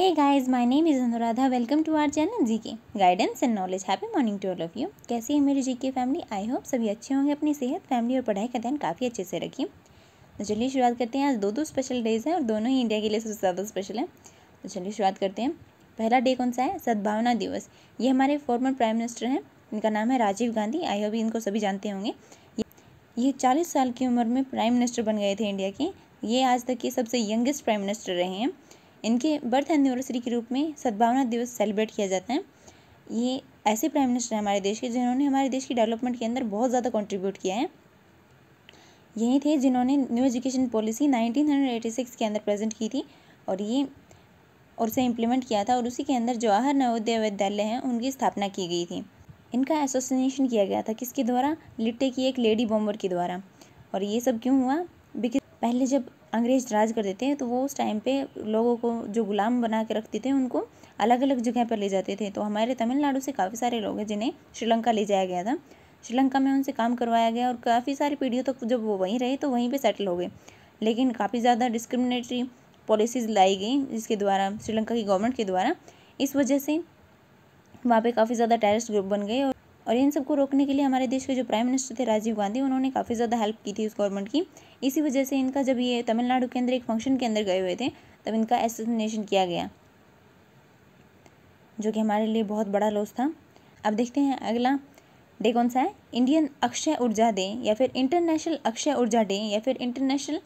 hey guys my name is Anuradha welcome to our channel G K guidance and knowledge happy morning to all of you कैसी है मेरी जी के family I hope सभी अच्छे होंगे अपनी सेहत फैमिली और पढ़ाई का ध्यान काफ़ी अच्छे से रखिए तो चलिए शुरुआत करते हैं आज दो दो स्पेशल डेज हैं और दोनों ही इंडिया के लिए सबसे ज़्यादा स्पेशल है तो चलिए शुरुआत करते हैं पहला डे कौन सा है सद्भावना दिवस ये हमारे फॉर्मर प्राइम मिनिस्टर हैं इनका नाम है राजीव गांधी आई होप इनको सभी जानते होंगे ये चालीस साल की उम्र में प्राइम मिनिस्टर बन गए थे इंडिया के ये आज तक के सबसे यंगेस्ट प्राइम मिनिस्टर रहे हैं इनके बर्थ एनिवर्सरी के रूप में सद्भावना दिवस सेलिब्रेट किया जाता है ये ऐसे प्राइम मिनिस्टर हैं हमारे देश के जिन्होंने हमारे देश की डेवलपमेंट के अंदर बहुत ज़्यादा कंट्रीब्यूट किया है यही थे जिन्होंने न्यू एजुकेशन पॉलिसी 1986 के अंदर प्रेजेंट की थी और ये और उसे इम्प्लीमेंट किया था और उसी के अंदर जवाहर नवोदय विद्यालय हैं उनकी स्थापना की गई थी इनका एसोसिएशन किया गया था किसके द्वारा लिट्टे की एक लेडी बॉम्बर के द्वारा और ये सब क्यों हुआ बिकॉज पहले जब अंग्रेज़ राज कर देते हैं तो वो उस टाइम पे लोगों को जो ग़ुलाम बना के रखते थे उनको अलग अलग जगह पर ले जाते थे तो हमारे तमिलनाडु से काफ़ी सारे लोग हैं जिन्हें श्रीलंका ले जाया गया था श्रीलंका में उनसे काम करवाया गया और काफ़ी सारी पीढ़ियों तक तो जब वो वहीं रहे तो वहीं पर सेटल हो गए लेकिन काफ़ी ज़्यादा डिस्क्रिमिनेटरी पॉलिसीज़ लाई गई जिसके द्वारा श्रीलंका की गवर्नमेंट के द्वारा इस वजह से वहाँ पर काफ़ी ज़्यादा टेरिस्ट ग्रुप बन गए और और इन सबको रोकने के लिए हमारे देश के जो प्राइम मिनिस्टर थे राजीव गांधी उन्होंने काफ़ी ज़्यादा हेल्प की थी उस गवर्नमेंट की इसी वजह से इनका जब ये तमिलनाडु के अंदर एक फंक्शन के अंदर गए हुए थे तब इनका एसोसिनेशन किया गया जो कि हमारे लिए बहुत बड़ा लॉस था अब देखते हैं अगला डे कौन सा है इंडियन अक्षय ऊर्जा डे या फिर इंटरनेशनल अक्षय ऊर्जा डे या फिर इंटरनेशनल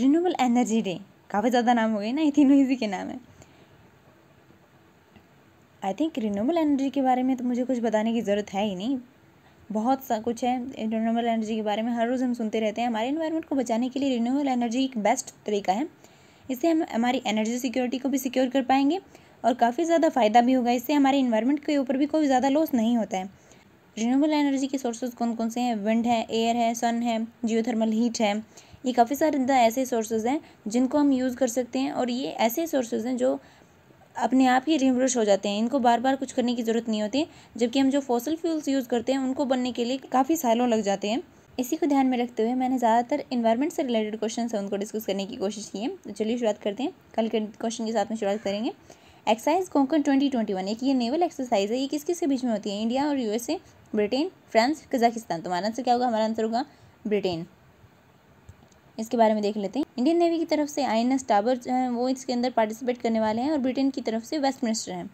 रिन्यूबल एनर्जी डे काफ़ी ज़्यादा नाम हो गए ना ये तीनों इसी के नाम है आई थिंक रिनोबल एनर्जी के बारे में तो मुझे कुछ बताने की ज़रूरत है ही नहीं बहुत सा कुछ है रिनोबल एनर्जी के बारे में हर रोज़ हम सुनते रहते हैं हमारे इन्वायरमेंट को बचाने के लिए रिनोबल एनर्जी एक बेस्ट तरीका है इससे हम हमारी एनर्जी सिक्योरिटी को भी सिक्योर कर पाएंगे और काफ़ी ज़्यादा फ़ायदा भी होगा इससे हमारे इन्वायरमेंट के ऊपर भी कोई ज़्यादा लॉस नहीं होता है रिनोबल एनर्जी के सोर्सेज कौन कौन से हैं विंड है एयर है सन है जियोथर्मल हीट है ये काफ़ी सारे ऐसे सोर्सेज हैं जिनको हम यूज़ कर सकते हैं और ये ऐसे सोर्सेज हैं जो अपने आप ही रिमब्रश हो जाते हैं इनको बार बार कुछ करने की ज़रूरत नहीं होती जबकि हम जो फॉसल फ्यूल्स यूज़ करते हैं उनको बनने के लिए काफ़ी सालों लग जाते हैं इसी को ध्यान में रखते हुए मैंने ज़्यादातर इन्वायरमेंट से रिलेटेड क्वेश्चन है उनको डिस्कस करने की कोशिश की है तो चलिए शुरुआत करते हैं कल के क्वेश्चन के साथ में शुरुआत करेंगे exercise Konkan twenty twenty one एक ये नेवल एक्सरसाइज है ये किस किस के बीच में होती है इंडिया और यूएसए ब्रिटेन फ्रांस कजाकिस्तान तो हमारा आंसर क्या होगा हमारा आंसर होगा ब्रिटेन इसके बारे में देख लेते हैं इंडियन नेवी की तरफ से आई एन एस टाबर जो है वो इसके अंदर पार्टिसिपेट करने वाले हैं और ब्रिटेन की तरफ से वेस्ट मिनिस्टर हैं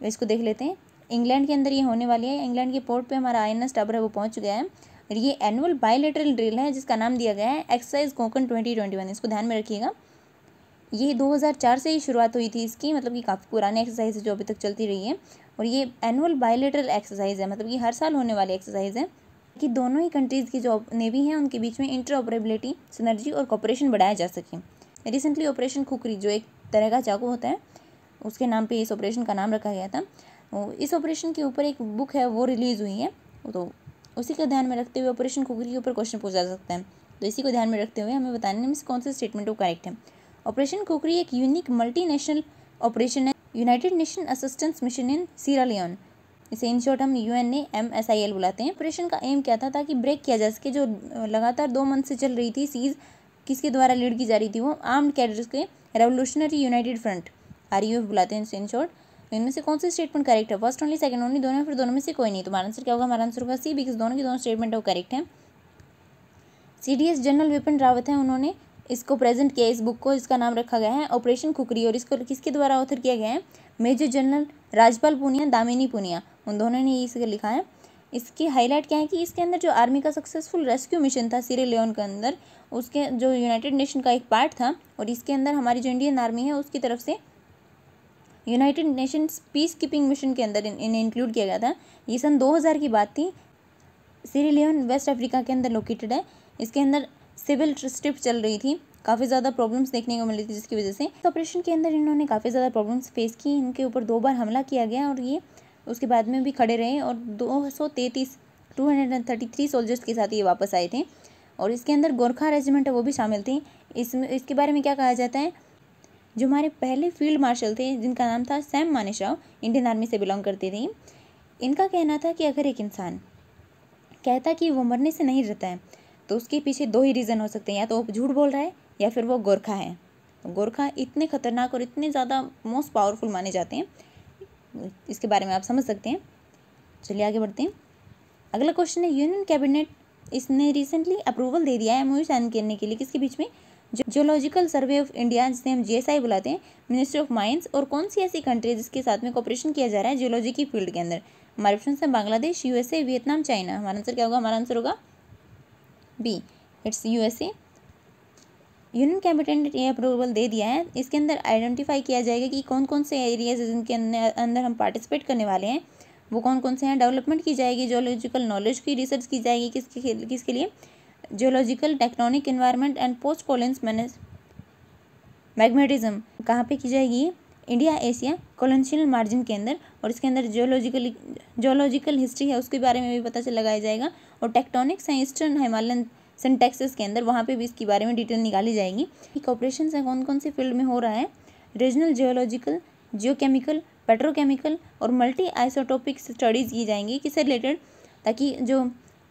तो इसको देख लेते हैं इंग्लैंड के अंदर ये होने वाली है इंग्लैंड के पोर्ट पे हमारा आई एन एस टाबर है वो पहुँच गया है और ये एनुअल बायोलेटरल ड्रिल है जिसका नाम दिया गया है exercise Konkan twenty twenty one इसको ध्यान में रखिएगा ये 2004 से ही शुरुआत हुई थी इसकी मतलब कि काफ़ी पुरानी एक्सरसाइज है जो अभी तक चलती रही है और ये एनुअल बायोलेटरल एक्सरसाइज है मतलब कि हर साल होने वाली एक्सरसाइज है कि दोनों ही कंट्रीज़ की जो नेवी हैं उनके बीच में इंटर ऑपरेबिलिटी सिनर्जी और कॉपरेशन बढ़ाया जा सके रिसेंटली ऑपरेशन खुकरी जो एक तरह का चाकू होता है उसके नाम पे इस ऑपरेशन का नाम रखा गया था इस ऑपरेशन के ऊपर एक बुक है वो रिलीज़ हुई है तो उसी को ध्यान में रखते हुए ऑपरेशन खुकरी के ऊपर क्वेश्चन पूछा जा सकता है तो इसी को ध्यान में रखते हुए हमें बताने में कौन से स्टेटमेंट वो करेक्ट है ऑपरेशन खुकरी एक यूनिक मल्टीनेशनल ऑपरेशन है united nation assistance mission in Sierra Leone इसे इन शॉर्ट हम U N A M S I बुलाते हैं ऑपरेशन का एम क्या था ताकि ब्रेक किया जा सके जो लगातार दो मंथ से चल रही थी सीज किसके द्वारा लीड की जा रही थी वो आर्म्ड कैडर्स के revolutionary united front R U F बुलाते हैं इन शॉर्ट तो इनमें से कौन से स्टेटमेंट करेक्ट है फर्स्ट ओनली सेकंड ओनली दोनों फिर दोनों में से कोई नहीं तो हमारा आंसर क्या होगा हमारा आंसर होगा सी बिकॉज दोनों के दोनों स्टेटमेंट वो करेक्ट हैं C D S general Vipin Rawat हैं उन्होंने इसको प्रेजेंट किया इस बुक को इसका नाम रखा गया है ऑपरेशन खुकरी और इसको किसके द्वारा ऑथर किया गया है मेजर जनरल राजपाल पुनिया दामिनी पुनिया उन दोनों ने इसे लिखा है इसकी हाईलाइट क्या है कि इसके अंदर जो आर्मी का सक्सेसफुल रेस्क्यू मिशन था सीरे लियोन के अंदर उसके जो यूनाइटेड नेशन का एक पार्ट था और इसके अंदर हमारी जो इंडियन आर्मी है उसकी तरफ से united nations peace keeping mission के अंदर इन्हें इंक्लूड किया गया था ये सन 2000 की बात थी सीरी लियोन वेस्ट अफ्रीका के अंदर लोकेटेड है इसके अंदर सिविल स्ट्रिप चल रही थी काफ़ी ज़्यादा प्रॉब्लम्स देखने को मिली थी जिसकी वजह से ऑपरेशन के अंदर इन्होंने काफ़ी ज़्यादा प्रॉब्लम्स फेस की इनके ऊपर दो बार हमला किया गया और ये उसके बाद में भी खड़े रहे और दो सौ तैंतीस two hundred and thirty three soldiers के साथ ये वापस आए थे और इसके अंदर गोरखा रेजिमेंट है वो भी शामिल थी इसमें इसके बारे में क्या कहा जाता है जो हमारे पहले फील्ड मार्शल थे जिनका नाम था सैम मानेशाव इंडियन आर्मी से बिलोंग करते थे इनका कहना था कि अगर एक इंसान कहता कि वो मरने से नहीं रहता है तो उसके पीछे दो ही रीज़न हो सकते हैं या तो वो झूठ बोल रहा है या फिर वो गोरखा है गोरखा इतने खतरनाक और इतने ज़्यादा मोस्ट पावरफुल माने जाते हैं इसके बारे में आप समझ सकते हैं चलिए आगे बढ़ते हैं अगला क्वेश्चन है यूनियन कैबिनेट इसने रिसेंटली अप्रूवल दे दिया है एम साइन करने के लिए किसके बीच में जियोलॉजिकल सर्वे ऑफ इंडिया जिसे हम जीएसआई बुलाते हैं मिनिस्ट्री ऑफ माइंस और कौन सी ऐसी कंट्री है जिसके साथ में कॉपरेशन किया जा रहा है जियोलॉजी की फील्ड के अंदर हमारे ऑप्शन है बांग्लादेश यूएसए वियतनाम चाइना हमारा आंसर क्या होगा हमारा आंसर होगा B it's USA union cabinet ने अप्रूवल दे दिया है इसके अंदर आइडेंटिफाई किया जाएगा कि कौन कौन से एरियाज जिनके अंदर हम पार्टिसिपेट करने वाले हैं वो कौन कौन से हैं डेवलपमेंट की जाएगी जोलॉजिकल नॉलेज की रिसर्च की जाएगी किसके किसके लिए geological tectonic environment and post collision manage magnetism कहाँ पे की जाएगी इंडिया एशिया कोलेंशियल मार्जिन के अंदर और इसके अंदर जियोलॉजिकल जियोलॉजिकल हिस्ट्री है उसके बारे में भी पता चल लगाया जाएगा और टेक्टोनिक्स हैं ईस्टर्न हिमालयन सिंटेक्सेस के अंदर वहाँ पे भी इसके बारे में डिटेल निकाली जाएंगी कि ऑपरेशन है कौन कौन से फील्ड में हो रहा है रीजनल जियोलॉजिकल जियोकेमिकल पेट्रोकेमिकल और मल्टी आइसोटोपिक स्टडीज़ की जाएंगी किससे रिलेटेड ताकि जो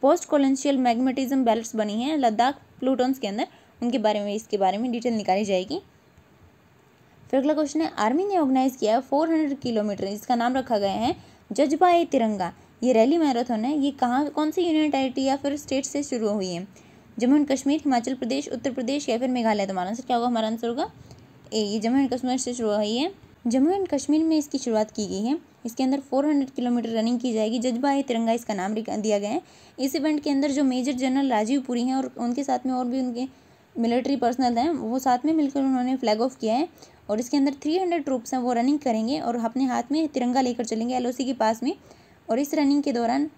पोस्ट कॉलेंशियल मैग्नेटिज्म बेल्ट बनी हैं लद्दाख प्लूटोन्स के अंदर उनके बारे में इसके बारे में डिटेल निकाली जाएगी फिर अगला क्वेश्चन है आर्मी ने ऑर्गेनाइज किया है फोर हंड्रेड किलोमीटर इसका नाम रखा गया है जज्बा ए तिरंगा ये रैली मैराथन है ये कहाँ कौन सी यूनियन या फिर स्टेट से शुरू हुई है जम्मू एंड कश्मीर हिमाचल प्रदेश उत्तर प्रदेश या फिर मेघालय तो हमारा आंसर क्या होगा हमारा आंसर होगा ए ये जम्मू एंड कश्मीर से शुरू हुई है जम्मू एंड कश्मीर में इसकी शुरुआत की गई है इसके अंदर 400 किलोमीटर रनिंग की जाएगी जज्बा है तिरंगा इसका नाम दिया गया है इस इवेंट के अंदर जो मेजर जनरल राजीव पुरी हैं और उनके साथ में और भी उनके मिलिट्री पर्सनल हैं वो साथ में मिलकर उन्होंने फ्लैग ऑफ किया है और इसके अंदर थ्री हंड्रेड ट्रूप्स हैं वो रनिंग करेंगे और अपने हाथ में तिरंगा लेकर चलेंगे एल के पास में और इस रनिंग के दौरान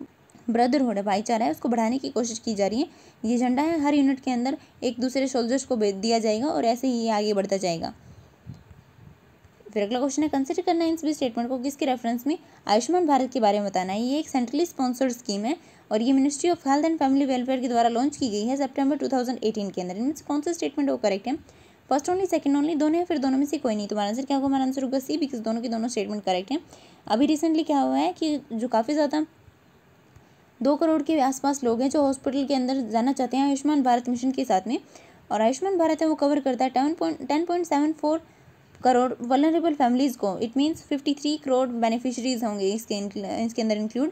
ब्रदरहुड है भाईचारा है उसको बढ़ाने की कोशिश की जा रही है ये झंडा है हर यूनिट के अंदर एक दूसरे सोल्जर्स को दिया जाएगा और ऐसे ही ये आगे बढ़ता जाएगा फिर अगला क्वेश्चन है कंसिडर करना है इन सभी स्टेटमेंट को किसके रेफरेंस में आयुष्मान भारत के बारे में बताना है ये एक सेंट्रली स्पॉन्सर्ड स्कीम है और ये ministry of health and family welfare के द्वारा लॉन्च की गई है सितंबर 2018 के अंदर इनमें से कौन सा स्टेटमेंट वो करेक्ट है फर्स्ट ओनली सेकंड ओनली दोनों है फिर दोनों में से कोई नहीं तुम्हारा आंसर क्या होगा हमारा आंसर होगा सी बिकॉज दोनों के दोनों स्टेटमेंट करेक्ट हैं अभी रिसेंटली क्या हुआ है कि जो काफ़ी ज़्यादा दो करोड़ के आसपास लोग हैं जो हॉस्पिटल के अंदर जाना चाहते हैं आयुष्मान भारत मिशन के साथ में और आयुष्मान भारत है वो कवर करता है ten point ten point seven four crore vulnerable families को it means fifty three crore beneficiaries होंगे इसके इसके अंदर इंक्लूड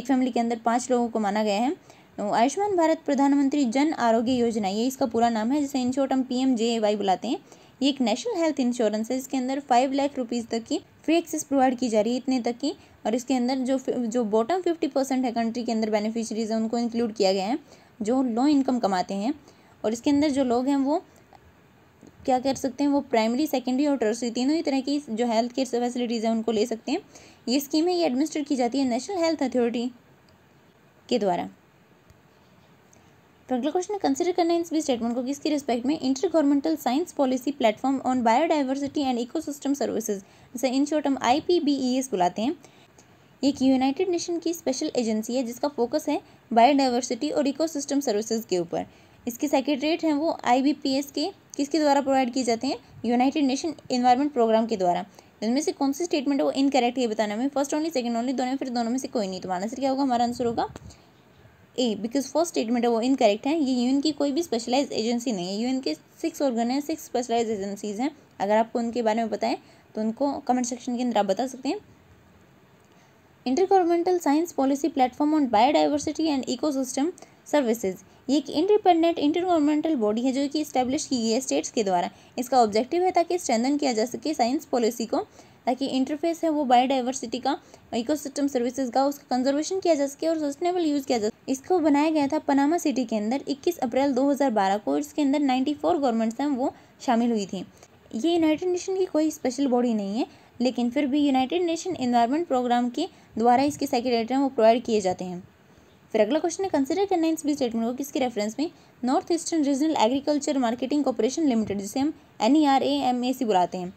एक फैमिली के अंदर पाँच लोगों को माना गया है तो आयुष्मान भारत प्रधानमंत्री जन आरोग्य योजना ये इसका पूरा नाम है जिसे इन शॉर्ट हम पी एम जे वाई बुलाते हैं ये एक नेशनल हेल्थ इंश्योरेंस है इसके अंदर फाइव लाख रुपीज़ तक की फ्री एक्सेस प्रोवाइड की जा रही है इतने तक की और इसके अंदर जो जो बॉटम फिफ्टी परसेंट है कंट्री के अंदर बेनिफिशरीज हैं उनको इंक्लूड किया गया है जो लो इनकम कमाते हैं और इसके अंदर जो लोग हैं वो क्या कर सकते हैं वो प्राइमरी सेकेंडरी और टर्सरी तीनों ही तरह की जो हेल्थ केयर फैसिलिटीज़ हैं उनको ले सकते हैं ये स्कीम है ये एडमिनिस्टर की जाती है नेशनल हेल्थ अथॉरिटी के द्वारा तो अगला क्वेश्चन है कंसिडर करना है इस भी स्टेटमेंट को किसकी रिस्पेक्ट में intergovernmental science policy platform on biodiversity and ecosystem services जैसे इन शॉर्ट हम आई e बुलाते हैं एक यूनाइटेड नेशन की स्पेशल एजेंसी है जिसका फोकस है बायोडाइवर्सिटी और इकोसिस्टम सर्विसेज के ऊपर इसके सेक्रेटरीट हैं वो आईबीपीएस के किसके द्वारा प्रोवाइड किए जाते हैं यूनाइटेड नेशन इन्वायरमेंट प्रोग्राम के द्वारा इनमें से कौन सी स्टेटमेंट है वो इनकरेक्ट है बताना हमें फर्स्ट ओनली सेकंड ओनली दोनों फिर दोनों में से कोई नहीं तो आंसर क्या होगा हमारा आंसर होगा ए बिकॉज फर्स्ट स्टेटमेंट है वो इनकरेक्ट है ये यूएन की कोई भी स्पेशलाइज एजेंसी नहीं है यूएन के six organ six specialise agencies हैं अगर आपको उनके बारे में बताएं तो उनको कमेंट सेक्शन के अंदर आप बता सकते हैं intergovernmental science policy platform on biodiversity and ecosystem services ये एक इंडिपेंडेंट इंटरगवर्नमेंटल बॉडी है जो कि इस्टेब्लिश की गई है स्टेट्स के द्वारा इसका ऑब्जेक्टिव है ताकि स्ट्रेंदन किया जा सके साइंस पॉलिसी को ताकि इंटरफेस है वो बायोडाइवर्सिटी का इकोसिस्टम सर्विसेज का उसका कंजर्वेशन किया जा सके और सस्टेनेबल यूज़ किया जा सके इसको बनाया गया था पनामा सिटी के अंदर 21 अप्रैल 2012 को इसके अंदर 94 गवर्नमेंट्स हैं वो शामिल हुई थी ये यूनाइटेड नेशन की कोई स्पेशल बॉडी नहीं है लेकिन फिर भी यूनाइटेड नेशन इन्वायरमेंट प्रोग्राम के द्वारा इसके सेक्रेटरी वो प्रोवाइड किए जाते हैं फिर अगला क्वेश्चन है कंसिडर करना इस सभी स्टेटमेंट को किसके रेफरेंस में north eastern regional agriculture marketing corporation limited जिसे हम N E R A M A C बुलाते हैं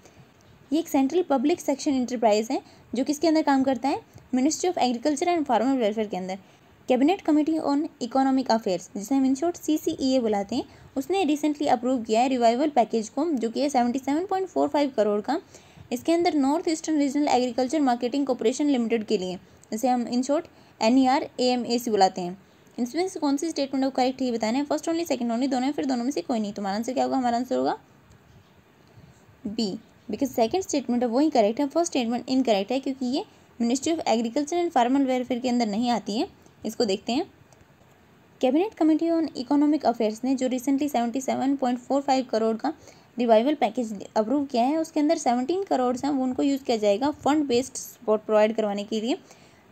ये एक सेंट्रल पब्लिक सेक्शन इंटरप्राइज है जो किसके अंदर काम करता है ministry of agriculture and farmer welfare के अंदर cabinet committee on economic affairs जिसे हम इन शॉर्ट सी सी ई ए बुलाते हैं उसने रिसेंटली अप्रूव किया है रिवाइवल पैकेज को जो कि है seventy seven point four five crore का इसके अंदर north eastern regional agriculture marketing corporation limited के लिए इसे हम in short N E R A M A C बुलाते हैं इसमें से कौन सी स्टेटमेंट को करेक्ट ही बताने फर्स्ट ओनली सेकंड ओनली दोनों फिर दोनों में से कोई नहीं तुम्हारा आंसर क्या होगा हमारा आंसर होगा बी बिकॉज सेकंड स्टेटमेंट है वही करेक्ट है फर्स्ट स्टेटमेंट इनकरेक्ट है क्योंकि ये ministry of agriculture and farmer welfare के अंदर नहीं आती है इसको देखते हैं cabinet committee on economic affairs ने जो recently seventy seven point four five crore का रिवाइवल पैकेज अप्रूव किया है उसके अंदर सेवनटीन करोड़ हैं वो उनको यूज़ किया जाएगा फंड बेस्ड सपोर्ट प्रोवाइड करवाने के लिए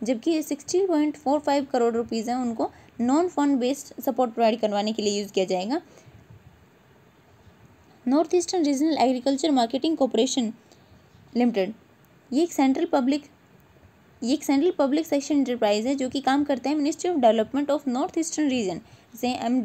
जबकि sixty point four five crore rupees हैं उनको non fund based support provide करवाने के लिए यूज़ किया जाएगा north eastern regional agriculture marketing corporation limited ये एक सेंट्रल पब्लिक ये एक सेंट्रल पब्लिक सेक्शन इंटरप्राइज है जो कि काम करते हैं ministry of development of north eastern region जैसे M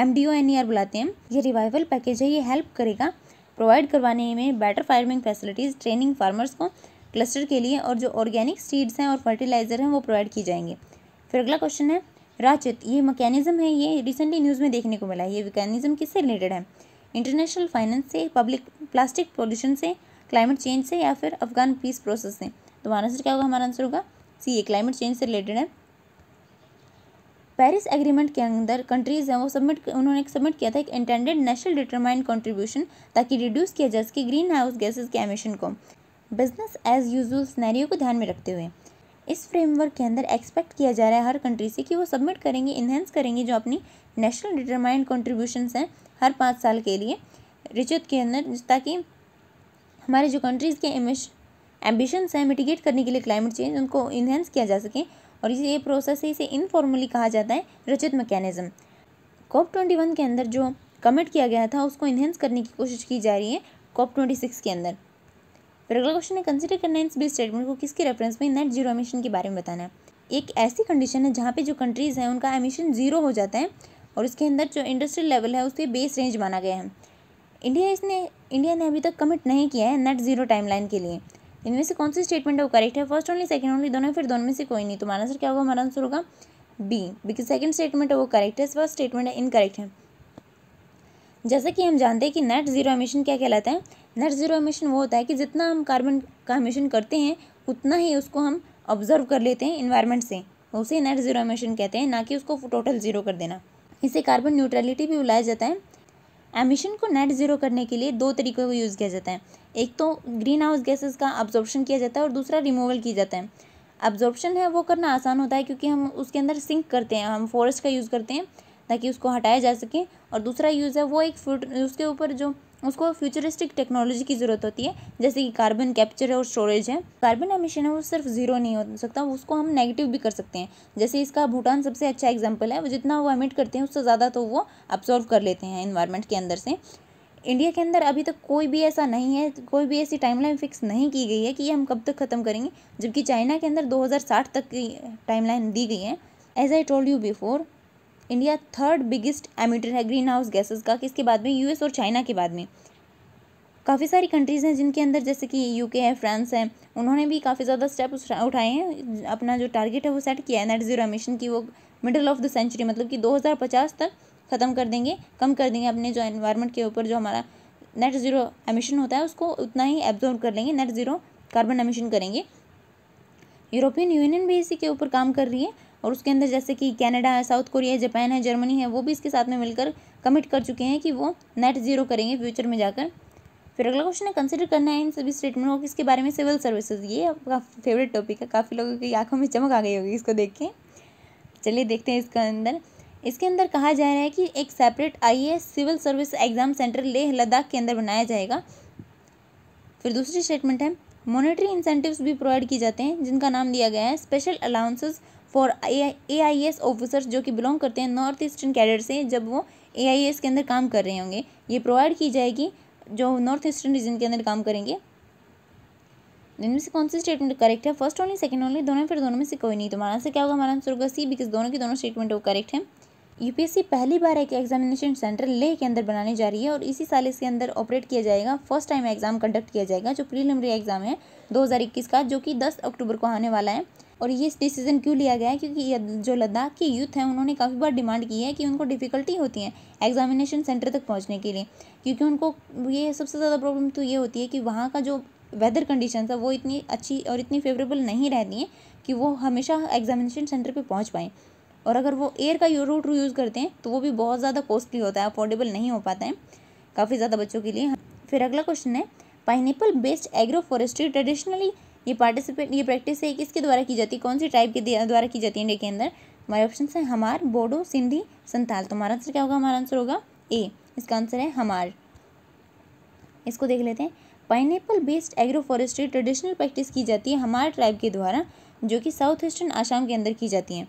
M D O N E R बुलाते हैं ये रिवाइवल पैकेज है ये हेल्प करेगा प्रोवाइड करवाने में better farming facilities training farmers को क्लस्टर के लिए और जो ऑर्गेनिक सीड्स हैं और फर्टिलाइज़र हैं वो प्रोवाइड किए जाएंगे फिर अगला क्वेश्चन है राचित ये मैकेनिज़्म है ये रिसेंटली न्यूज़ में देखने को मिला है ये मैकेनिज़्म किससे रिलेटेड है इंटरनेशनल फाइनेंस से पब्लिक प्लास्टिक पोल्यूशन से क्लाइमेट चेंज से या फिर अफगान पीस प्रोसेस से तो हमारा आंसर क्या होगा हमारा आंसर होगा सी ये क्लाइमेट चेंज से रिलेटेड है पेरिस एग्रीमेंट के अंदर कंट्रीज़ हैं वो सबमिट उन्होंने एक सबमिट किया था एक इंटेंडेड नेशनल डिटरमाइंड कंट्रीब्यूशन ताकि रिड्यूस किया जा सके ग्रीन हाउस गैसेज के एमिशन को बिजनेस एज यूजल स्नैरियो को ध्यान में रखते हुए इस फ्रेमवर्क के अंदर एक्सपेक्ट किया जा रहा है हर कंट्री से कि वो सबमिट करेंगे इन्हेंस करेंगे जो अपनी नेशनल डिटरमाइंड कॉन्ट्रीब्यूशन हैं हर पाँच साल के लिए रिचत के अंदर ताकि हमारे जो कंट्रीज़ के एमिश एम्बिशंस हैं मिटिगेट करने के लिए क्लाइमेट चेंज उनको इन्हेंस किया जा सके और इसे ये प्रोसेस है इसे इनफॉर्मली कहा जाता है रचित मैकेनिज़्म कॉप ट्वेंटी वन के अंदर जो कमिट किया गया था उसको इन्हेंस करने की कोशिश की जा रही है कॉप ट्वेंटी सिक्स के अंदर फिर अगला क्वेश्चन है कंसिडर करना है इस बी स्टेटमेंट को किसके रेफरेंस में नेट जीरो एमिशन के बारे में बताना है एक ऐसी कंडीशन है जहाँ पे जो कंट्रीज़ हैं उनका एमिशन ज़ीरो हो जाता है और इसके अंदर जो इंडस्ट्रियल लेवल है उस पर बेस रेंज माना गया है इंडिया इसने इंडिया ने अभी तक कमिट नहीं किया है नेट ज़ीरो टाइमलाइन के लिए इनमें से कौन सी स्टेटमेंट है वो करेक्ट है फर्स्ट ओनली सेकंड ओनली दोनों फिर दोनों में से कोई नहीं तुम्हारा आंसर क्या होगा हमारा आंसर होगा बी बिकॉज सेकंड स्टेटमेंट है वो करेक्ट है फर्स्ट स्टेटमेंट है इनकरेक्ट है जैसा कि हम जानते हैं कि नेट जीरो एमिशन क्या कहलाता है नेट जीरो एमिशन वो होता है कि जितना हम कार्बन का एमिशन करते हैं उतना ही उसको हम ऑब्जर्व कर लेते हैं इन्वायरमेंट से उसे नेट जीरो एमिशन कहते हैं ना कि उसको टोटल जीरो कर देना इसे कार्बन न्यूट्रलिटी भी बुलाया जाता है एमिशन को नेट ज़ीरो करने के लिए दो तरीक़ों को यूज़ किया जाता है एक तो ग्रीन हाउस गैसेस का अब्जॉर्प्शन किया जाता है और दूसरा रिमूवल किया जाता है अब्जॉर्प्शन है वो करना आसान होता है क्योंकि हम उसके अंदर सिंक करते हैं हम फॉरेस्ट का यूज़ करते हैं ताकि उसको हटाया जा सके और दूसरा यूज़ है वो एक फ्रूट उसके ऊपर जो उसको फ्यूचरिस्टिक टेक्नोलॉजी की ज़रूरत होती है जैसे कि कार्बन कैप्चर है और स्टोरेज है कार्बन एमिशन है वो सिर्फ ज़ीरो नहीं हो सकता उसको हम नेगेटिव भी कर सकते हैं जैसे इसका भूटान सबसे अच्छा एग्जाम्पल है वो जितना वो एमिट करते हैं उससे ज़्यादा तो वो अब्जॉर्व कर लेते हैं इन्वायरमेंट के अंदर से इंडिया के अंदर अभी तक कोई भी ऐसा नहीं है कोई भी ऐसी टाइमलाइन फिक्स नहीं की गई है कि ये हम कब तक ख़त्म करेंगे जबकि चाइना के अंदर 2060 तक की टाइमलाइन दी गई है as I told you before India third biggest emitter है ग्रीन हाउस गैसेज का किसके बाद में यूएस और चाइना के बाद में काफ़ी सारी कंट्रीज़ हैं जिनके अंदर जैसे कि यूके है फ्रांस है उन्होंने भी काफ़ी ज़्यादा स्टेप उठाए हैं अपना जो टारगेट है वो सेट किया है नेट जीरो एमिशन की वो मिडल ऑफ द सेंचुरी मतलब कि 2050 तक ख़त्म कर देंगे कम कर देंगे अपने जो इन्वायरमेंट के ऊपर जो हमारा नेट ज़ीरो एमिशन होता है उसको उतना ही एब्जॉर्व कर लेंगे नेट ज़ीरो कार्बन एमिशन करेंगे यूरोपियन यूनियन भी इसी के ऊपर काम कर रही है और उसके अंदर जैसे कि कैनेडा है साउथ कोरिया है जापान है जर्मनी है वो भी इसके साथ में मिलकर कमिट कर चुके हैं कि वो नेट जीरो करेंगे फ्यूचर में जाकर फिर अगला क्वेश्चन है कंसिडर करना है इन सभी स्टेटमेंट को इसके बारे में सिविल सर्विसेज ये आपका फेवरेट टॉपिक है काफ़ी लोगों की आंखों में चमक आ गई होगी इसको देख के चलिए देखते हैं इसके अंदर इसके अंदर कहा जा रहा है कि एक सेपरेट आई civil service exam center Leh Ladakh के अंदर बनाया जाएगा फिर दूसरी स्टेटमेंट है मॉनेटरी इंसेंटिव्स भी प्रोवाइड किए जाते हैं जिनका नाम दिया गया है special allowances for A I S officers जो कि बिलोंग करते हैं नॉर्थ ईस्टर्न कैडेट से जब वो ए आई एस के अंदर काम कर रहे होंगे ये प्रोवाइड की जाएगी जो नॉर्थ ईस्टर्न रीजन के अंदर काम करेंगे इनमें से कौन सी स्टेटमेंट करेक्ट है फर्स्ट ओनली सेकंड ओनली दोनों फिर दोनों में से कोई नहीं तुम्हारा तो आंसर क्या होगा हमारा आंसर होगा सी बिकॉज दोनों की दोनों स्टेटमेंट वो करेक्ट है यूपीएससी पहली बार एक एग्जामिनेशन सेंटर लेह के अंदर बनाने जा रही है और इसी साल इसके अंदर ऑपरेट किया जाएगा फर्स्ट टाइम एग्जाम कंडक्ट किया जाएगा जो प्रीलिमिनरी एग्जाम है 2021 का जो कि 10 अक्टूबर को आने वाला है और ये डिसीजन क्यों लिया गया है क्योंकि जो लद्दाख के यूथ हैं उन्होंने काफ़ी बार डिमांड की है कि उनको डिफ़िकल्टी होती है एग्जामिनेशन सेंटर तक पहुँचने के लिए क्योंकि उनको ये सबसे ज़्यादा प्रॉब्लम तो ये होती है कि वहाँ का जो वेदर कंडीशन है वो इतनी अच्छी और इतनी फेवरेबल नहीं रहती हैं कि वो हमेशा एग्जामिनेशन सेंटर पर पहुँच पाएँ और अगर वो एयर का रूट यूज़ करते हैं तो वो भी बहुत ज़्यादा कॉस्टली होता है अफोर्डेबल नहीं हो पाता है काफ़ी ज़्यादा बच्चों के लिए फिर अगला क्वेश्चन है pineapple based agro forestry traditionally ये पार्टिसिपेट ये प्रैक्टिस है किसके द्वारा की जाती है कौन सी टाइप के द्वारा की जाती है इंडिया के अंदर हमारे ऑप्शन है हमार बोडो सिंधी संताल तो हमारा आंसर क्या होगा हमारा आंसर होगा ए इसका आंसर है हमार इसको देख लेते हैं pineapple based agro forestry traditional practice की जाती है हमार ट्राइब के द्वारा जो कि साउथ ईस्टर्न आसाम के अंदर की जाती है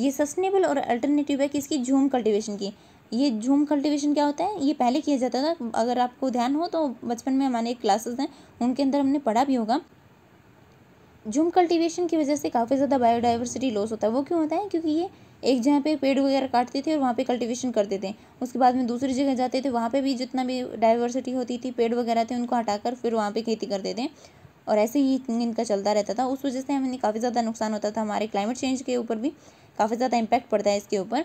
ये सस्टेनेबल और अल्टरनेटिव है किसकी झूम कल्टिवेशन की ये झूम कल्टिवेशन क्या होता है ये पहले किया जाता था अगर आपको ध्यान हो तो बचपन में हमारे क्लासेस हैं उनके अंदर हमने पढ़ा भी होगा झूम कल्टिवेशन की वजह से काफ़ी ज़्यादा बायोडाइवर्सिटी लॉस होता है वो क्यों होता है क्योंकि ये एक जगह पे पेड़ वगैरह काटते थे और वहाँ पे कल्टीवेशन करते थे उसके बाद में दूसरी जगह जाते थे वहाँ पे भी जितना भी डाइवर्सिटी होती थी पेड़ वगैरह थे उनको हटाकर फिर वहाँ पे खेती करते थे और ऐसे ही इनका चलता रहता था उस वजह से हमें काफ़ी ज़्यादा नुकसान होता था हमारे क्लाइमेट चेंज के ऊपर भी काफ़ी ज़्यादा इम्पैक्ट पड़ता है इसके ऊपर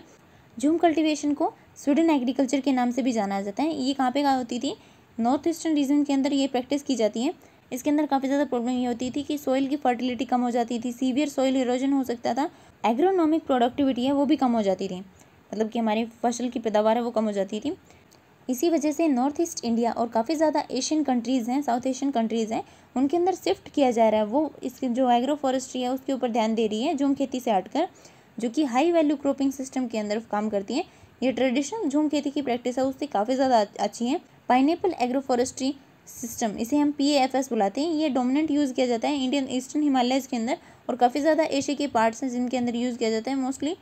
झूम कल्टिवेशन को स्वीडन एग्रीकल्चर के नाम से भी जाना जाता है ये कहाँ पे कहाँ होती थी नॉर्थ ईस्टर्न रीजन के अंदर ये प्रैक्टिस की जाती है इसके अंदर काफ़ी ज़्यादा प्रॉब्लम ये होती थी कि सॉइल की फर्टिलिटी कम हो जाती थी सीवियर सॉइल इरोजन हो सकता था एग्रोनॉमिक प्रोडक्टिविटी है वो भी कम हो जाती थी मतलब कि हमारी फसल की पैदावार है वो कम हो जाती थी इसी वजह से नॉर्थ ईस्ट इंडिया और काफ़ी ज़्यादा एशियन कंट्रीज़ हैं साउथ एशियन कंट्रीज़ हैं उनके अंदर शिफ्ट किया जा रहा है वो इसकी जो एग्रो फॉरेस्ट्री है उसके ऊपर ध्यान दे रही है जूम खेती से हटकर जो कि हाई वैल्यू क्रॉपिंग सिस्टम के अंदर काम करती हैं ये ट्रेडिशनल झूम खेती की प्रैक्टिस है उससे काफ़ी ज़्यादा अच्छी है पाइनएपल एग्रोफॉरेस्ट्री सिस्टम इसे हम पी बुलाते हैं ये डोमिनेंट यूज़ किया जाता है इंडियन ईस्टर्न हिमालयस के अंदर और काफ़ी ज़्यादा एशिया के पार्ट्स हैं जिनके अंदर यूज़ किया जाता है मोस्टली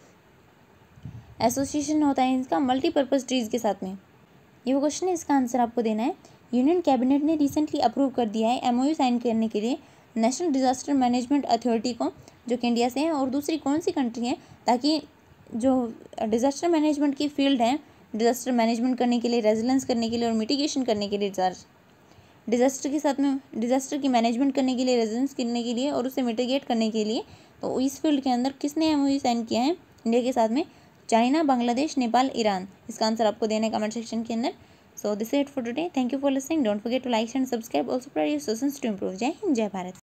एसोसिएशन होता है इसका मल्टीपर्पज़ ट्रीज़ के साथ में ये वो क्वेश्चन है इसका आंसर आपको देना है यूनियन कैबिनेट ने रिसेंटली अप्रूव कर दिया है एमओयू साइन करने के लिए नेशनल डिजास्टर मैनेजमेंट अथॉरिटी को जो कि इंडिया से हैं और दूसरी कौन सी कंट्री हैं ताकि जो डिज़ास्टर मैनेजमेंट की फील्ड हैं डिज़ास्टर मैनेजमेंट करने के लिए रेजिलेंस करने के लिए और मिटिगेशन करने के लिए डिज़ास्टर के साथ में डिज़ास्टर की मैनेजमेंट करने के लिए रेजिलेंस करने के लिए और उसे मिटिगेट करने के लिए तो इस फील्ड के अंदर किसने एम साइन किया है इंडिया के साथ में चाइना बांग्लादेश नेपाल ईरान इसका आंसर आपको देना है कमेंट सेक्शन के अंदर so this it for today thank you for listening don't forget to like and subscribe also your suggestions to improve जय हिंद जय भारत